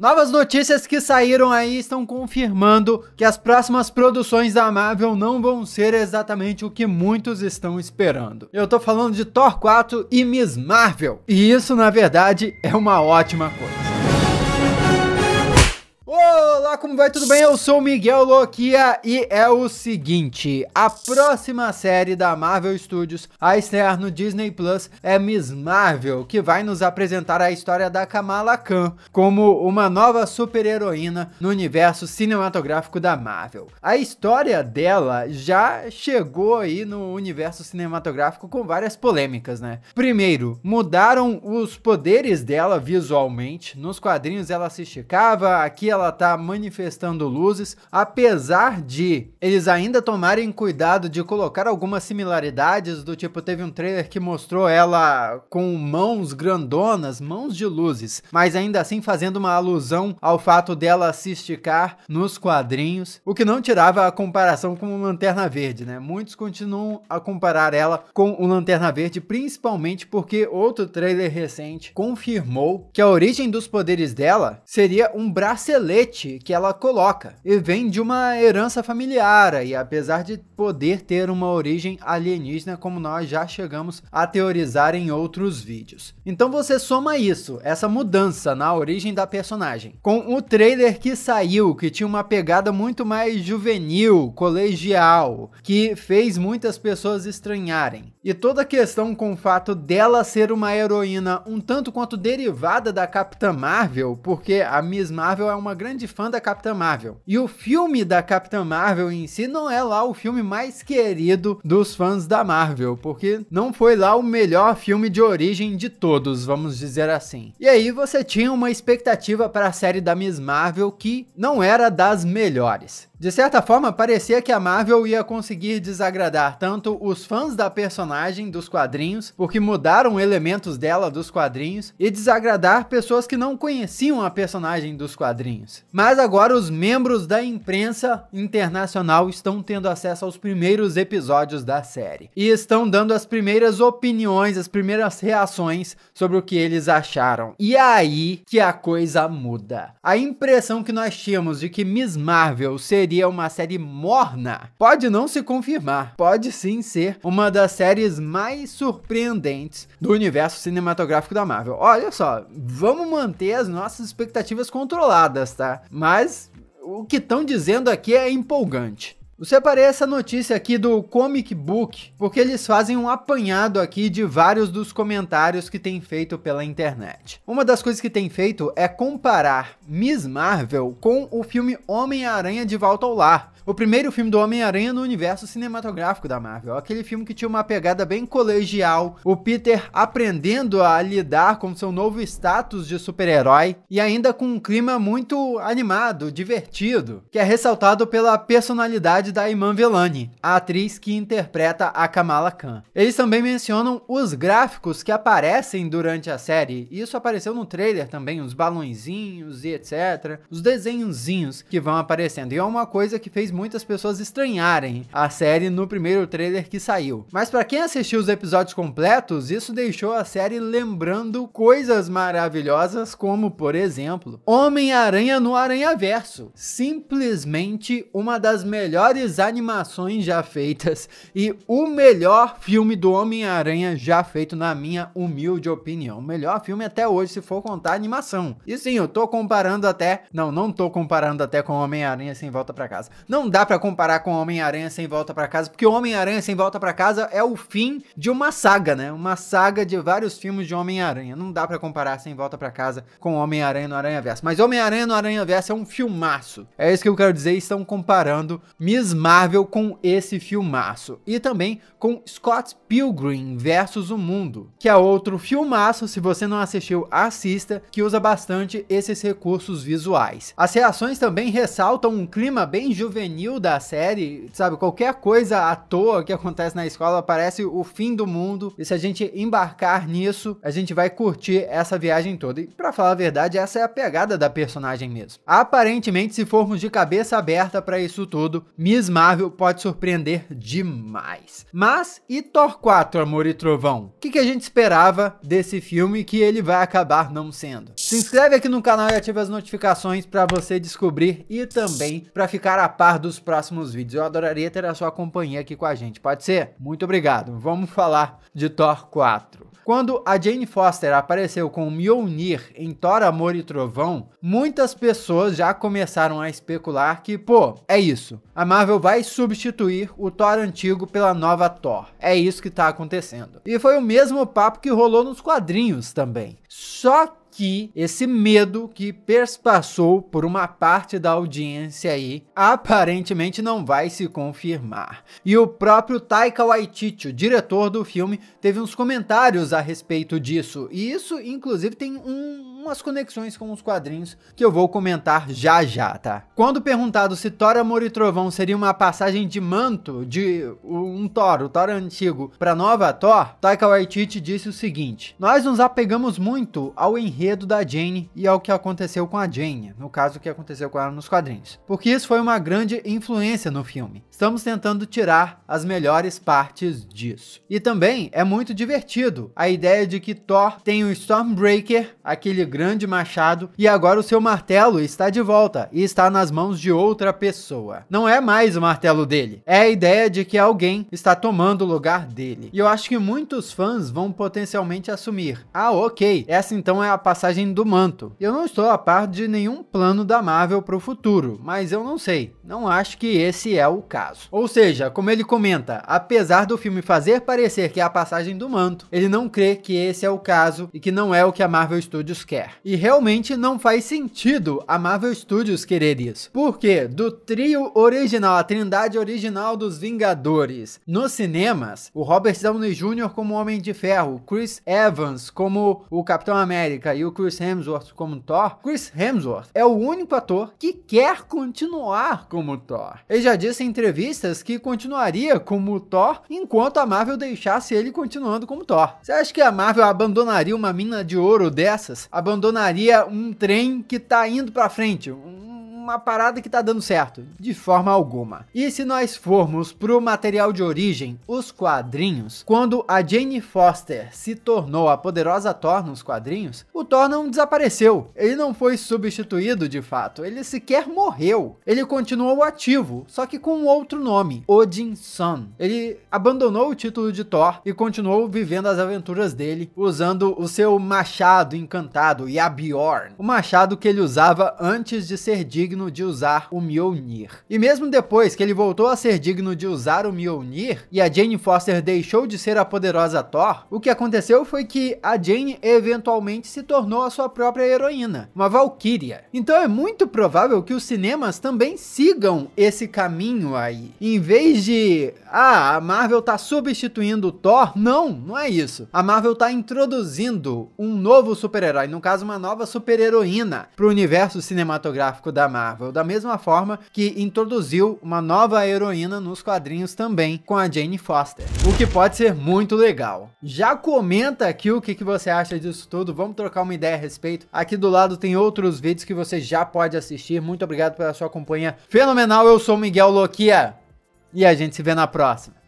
Novas notícias que saíram aí estão confirmando que as próximas produções da Marvel não vão ser exatamente o que muitos estão esperando. Eu tô falando de Thor 4 e Miss Marvel, e isso na verdade é uma ótima coisa. Olá, como vai? Tudo bem? Eu sou o Miguel Loquia e é o seguinte: a próxima série da Marvel Studios a estrear no Disney Plus é Miss Marvel, que vai nos apresentar a história da Kamala Khan como uma nova super-heroína no universo cinematográfico da Marvel. A história dela já chegou aí no universo cinematográfico com várias polêmicas, né? Primeiro, mudaram os poderes dela visualmente. Nos quadrinhos ela se esticava, aqui ela tá manipulando manifestando luzes, apesar de eles ainda tomarem cuidado de colocar algumas similaridades, do tipo, teve um trailer que mostrou ela com mãos grandonas, mãos de luzes, mas ainda assim fazendo uma alusão ao fato dela se esticar nos quadrinhos, o que não tirava a comparação com o Lanterna Verde, né? Muitos continuam a comparar ela com o Lanterna Verde, principalmente porque outro trailer recente confirmou que a origem dos poderes dela seria um bracelete que que ela coloca. E vem de uma herança familiar, e apesar de poder ter uma origem alienígena, como nós já chegamos a teorizar em outros vídeos. Então você soma isso, essa mudança na origem da personagem, com o trailer que saiu, que tinha uma pegada muito mais juvenil, colegial, que fez muitas pessoas estranharem. E toda a questão com o fato dela ser uma heroína um tanto quanto derivada da Capitã Marvel, porque a Miss Marvel é uma grande fã da da Capitã Marvel. E o filme da Capitã Marvel em si não é lá o filme mais querido dos fãs da Marvel, porque não foi lá o melhor filme de origem de todos, vamos dizer assim. E aí você tinha uma expectativa para a série da Miss Marvel que não era das melhores. De certa forma, parecia que a Marvel ia conseguir desagradar tanto os fãs da personagem dos quadrinhos, porque mudaram elementos dela dos quadrinhos, e desagradar pessoas que não conheciam a personagem dos quadrinhos. Mas agora os membros da imprensa internacional estão tendo acesso aos primeiros episódios da série e estão dando as primeiras opiniões, as primeiras reações sobre o que eles acharam. E é aí que a coisa muda. A impressão que nós tínhamos de que Miss Marvel seria seria uma série morna pode não se confirmar, pode sim ser uma das séries mais surpreendentes do universo cinematográfico da Marvel. Olha só, vamos manter as nossas expectativas controladas, tá? Mas o que estão dizendo aqui é empolgante. Eu separei essa notícia aqui do Comic Book, porque eles fazem um apanhado aqui de vários dos comentários que tem feito pela internet. Uma das coisas que tem feito é comparar Miss Marvel com o filme Homem-Aranha de Volta ao Lar, o primeiro filme do Homem-Aranha no universo cinematográfico da Marvel. Aquele filme que tinha uma pegada bem colegial, o Peter aprendendo a lidar com seu novo status de super-herói e ainda com um clima muito animado, divertido, que é ressaltado pela personalidade da Iman Velani, a atriz que interpreta a Kamala Khan. Eles também mencionam os gráficos que aparecem durante a série, e isso apareceu no trailer também, os balãozinhos e etc, os desenhozinhos que vão aparecendo. E é uma coisa que fez fez muitas pessoas estranharem a série no primeiro trailer que saiu. Mas para quem assistiu os episódios completos, isso deixou a série lembrando coisas maravilhosas, como por exemplo, Homem-Aranha no Aranhaverso, simplesmente uma das melhores animações já feitas e o melhor filme do Homem-Aranha já feito na minha humilde opinião. O melhor filme até hoje se for contar animação. E sim, eu tô comparando até, não, não tô comparando até com Homem-Aranha sem volta para casa. Não não dá para comparar com Homem-Aranha Sem Volta para Casa, porque Homem-Aranha Sem Volta para Casa é o fim de uma saga, né? Uma saga de vários filmes de Homem-Aranha. Não dá para comparar Sem Volta para Casa com Homem-Aranha no Aranha Verso. Mas Homem-Aranha no Aranha Verso é um filmaço. É isso que eu quero dizer. Estão comparando Miss Marvel com esse filmaço. E também com Scott Pilgrim versus o Mundo, que é outro filmaço. Se você não assistiu, assista, que usa bastante esses recursos visuais. As reações também ressaltam um clima bem juvenil juvenil da série, sabe? Qualquer coisa à toa que acontece na escola parece o fim do mundo. E se a gente embarcar nisso, a gente vai curtir essa viagem toda. E para falar a verdade, essa é a pegada da personagem mesmo. Aparentemente, se formos de cabeça aberta para isso tudo, Miss Marvel pode surpreender demais. Mas e Thor 4, Amor e Trovão? O que, que a gente esperava desse filme que ele vai acabar não sendo? Se inscreve aqui no canal e ative as notificações para você descobrir e também para ficar a par dos próximos vídeos. Eu adoraria ter a sua companhia aqui com a gente. Pode ser? Muito obrigado. Vamos falar de Thor 4. Quando a Jane Foster apareceu com Mjolnir em Thor Amor e Trovão, muitas pessoas já começaram a especular que, pô, é isso. A Marvel vai substituir o Thor antigo pela nova Thor. É isso que tá acontecendo. E foi o mesmo papo que rolou nos quadrinhos também. Só que esse medo que perspassou por uma parte da audiência aí, aparentemente não vai se confirmar. E o próprio Taika Waititi, o diretor do filme, teve uns comentários a respeito disso, e isso inclusive tem um umas conexões com os quadrinhos que eu vou comentar já já, tá? Quando perguntado se Thor Amor e Trovão seria uma passagem de manto de um Thor, o Thor antigo, para nova Thor, Taika Waititi disse o seguinte: "Nós nos apegamos muito ao enredo da Jane e ao que aconteceu com a Jane, no caso o que aconteceu com ela nos quadrinhos, porque isso foi uma grande influência no filme. Estamos tentando tirar as melhores partes disso. E também é muito divertido a ideia de que Thor tem o Stormbreaker, aquele grande machado e agora o seu martelo está de volta e está nas mãos de outra pessoa. Não é mais o martelo dele, é a ideia de que alguém está tomando o lugar dele. E eu acho que muitos fãs vão potencialmente assumir: ah, ok, essa então é a passagem do manto. Eu não estou a par de nenhum plano da Marvel para o futuro, mas eu não sei, não acho que esse é o caso. Ou seja, como ele comenta, apesar do filme fazer parecer que é a passagem do manto, ele não crê que esse é o caso e que não é o que a Marvel Studios quer. E realmente não faz sentido a Marvel Studios querer isso. Porque do trio original, a trindade original dos Vingadores, nos cinemas, o Robert Downey Jr. como Homem de Ferro, Chris Evans como o Capitão América e o Chris Hemsworth como Thor, Chris Hemsworth é o único ator que quer continuar como Thor. Ele já disse em entrevistas que continuaria como Thor enquanto a Marvel deixasse ele continuando como Thor. Você acha que a Marvel abandonaria uma mina de ouro dessas? abandonaria um trem que está indo para frente, um uma parada que tá dando certo, de forma alguma. E se nós formos pro material de origem, os quadrinhos, quando a Jane Foster se tornou a poderosa Thor nos quadrinhos, o Thor não desapareceu, ele não foi substituído de fato, ele sequer morreu. Ele continuou ativo, só que com outro nome, Odin Sun. Ele abandonou o título de Thor e continuou vivendo as aventuras dele, usando o seu machado encantado, Yabjorn, o machado que ele usava antes de ser digno digno de usar o Mjolnir. E mesmo depois que ele voltou a ser digno de usar o Mjolnir e a Jane Foster deixou de ser a poderosa Thor, o que aconteceu foi que a Jane eventualmente se tornou a sua própria heroína, uma Valkyria. Então é muito provável que os cinemas também sigam esse caminho aí. Em vez de, ah, a Marvel tá substituindo o Thor, não, não é isso. A Marvel tá introduzindo um novo super-herói, no caso uma nova super-heroína, pro universo cinematográfico da Marvel. Marvel, da mesma forma que introduziu uma nova heroína nos quadrinhos também, com a Jane Foster, o que pode ser muito legal. Já comenta aqui o que, que você acha disso tudo, vamos trocar uma ideia a respeito. Aqui do lado tem outros vídeos que você já pode assistir, muito obrigado pela sua companhia fenomenal, eu sou Miguel Loquia e a gente se vê na próxima.